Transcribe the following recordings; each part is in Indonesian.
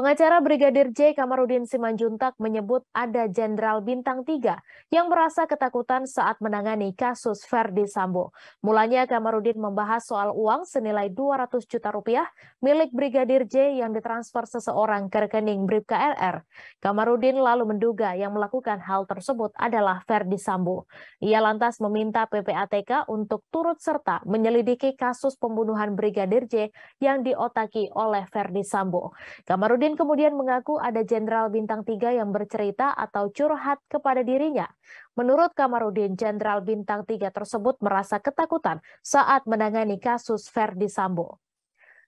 Pengacara Brigadir J Kamarudin Simanjuntak menyebut ada Jenderal Bintang 3 yang merasa ketakutan saat menangani kasus Verdi Sambo. Mulanya Kamarudin membahas soal uang senilai 200 juta rupiah milik Brigadir J yang ditransfer seseorang ke rekening Bribka KLR. Kamarudin lalu menduga yang melakukan hal tersebut adalah Verdi Sambo. Ia lantas meminta PPATK untuk turut serta menyelidiki kasus pembunuhan Brigadir J yang diotaki oleh Verdi Sambo. Kamarudin kemudian mengaku ada jenderal bintang tiga yang bercerita atau curhat kepada dirinya. Menurut Kamarudin, jenderal bintang tiga tersebut merasa ketakutan saat menangani kasus Ferdi Sambo.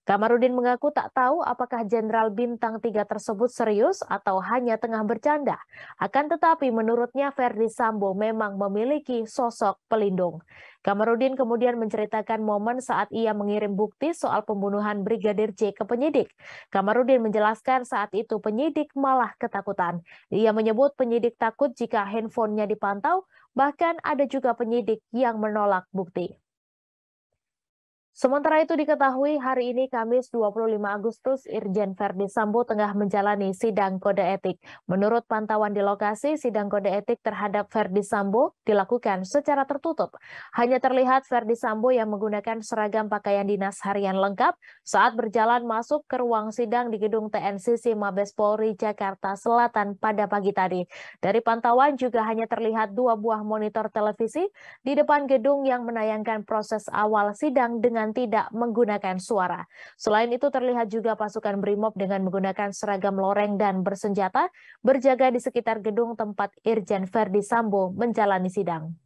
Kamarudin mengaku tak tahu apakah Jenderal Bintang 3 tersebut serius atau hanya tengah bercanda. Akan tetapi menurutnya Verdi Sambo memang memiliki sosok pelindung. Kamarudin kemudian menceritakan momen saat ia mengirim bukti soal pembunuhan Brigadir J ke penyidik. Kamarudin menjelaskan saat itu penyidik malah ketakutan. Ia menyebut penyidik takut jika handphonenya dipantau, bahkan ada juga penyidik yang menolak bukti. Sementara itu diketahui hari ini Kamis 25 Agustus Irjen Verdi Sambo tengah menjalani sidang kode etik. Menurut pantauan di lokasi, sidang kode etik terhadap Verdi Sambo dilakukan secara tertutup. Hanya terlihat Verdi Sambo yang menggunakan seragam pakaian dinas harian lengkap saat berjalan masuk ke ruang sidang di gedung TNCC Mabes Polri Jakarta Selatan pada pagi tadi. Dari pantauan juga hanya terlihat dua buah monitor televisi di depan gedung yang menayangkan proses awal sidang dengan tidak menggunakan suara. Selain itu terlihat juga pasukan BRIMOB dengan menggunakan seragam loreng dan bersenjata berjaga di sekitar gedung tempat Irjen Verdi Sambo menjalani sidang.